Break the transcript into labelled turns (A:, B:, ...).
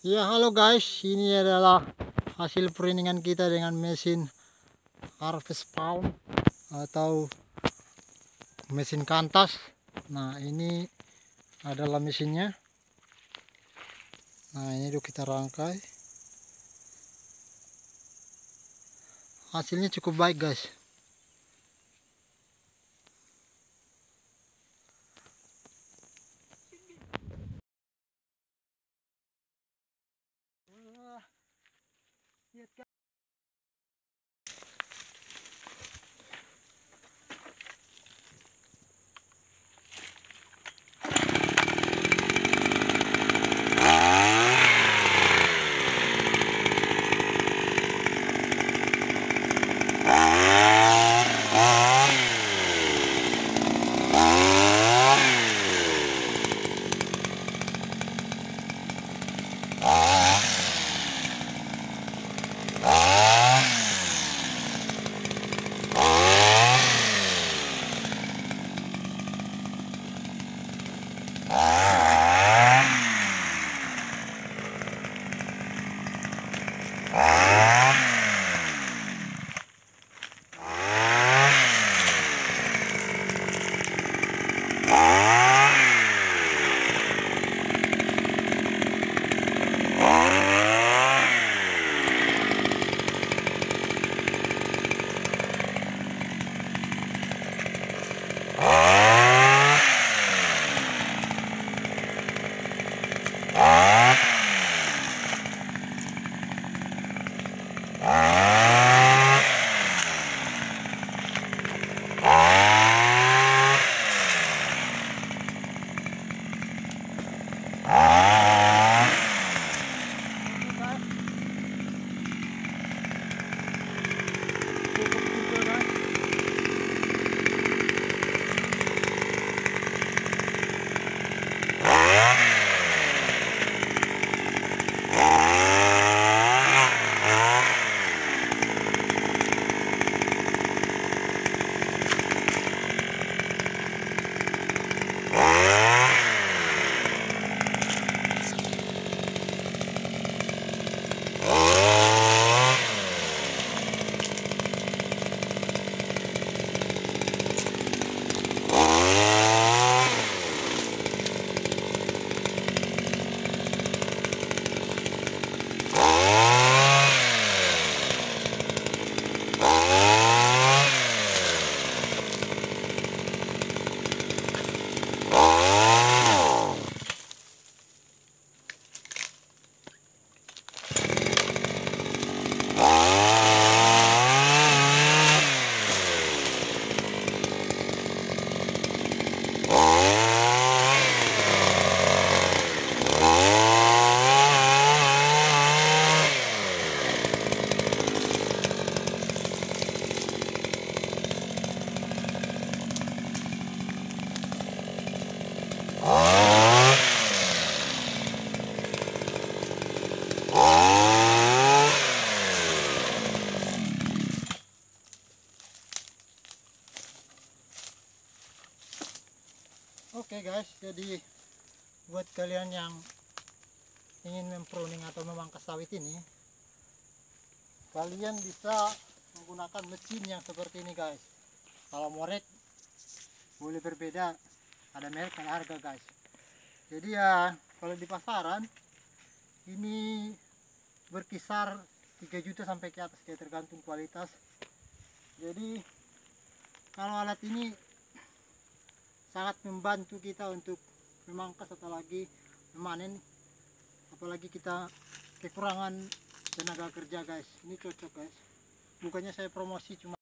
A: Ya halo guys, ini adalah hasil perinningan kita dengan mesin harvest pump atau mesin kantas. Nah ini adalah mesinnya. Nah ini udah kita rangkai. Hasilnya cukup baik guys. Oke okay guys, jadi buat kalian yang ingin mempruning atau memangkas sawit ini, kalian bisa menggunakan mesin yang seperti ini guys. Kalau merek boleh berbeda, ada merek dan harga guys. Jadi ya kalau di pasaran ini berkisar 3 juta sampai ke atas kayak tergantung kualitas jadi kalau alat ini sangat membantu kita untuk memangkas atau lagi memanen apalagi kita kekurangan tenaga kerja guys ini cocok guys bukannya saya promosi cuma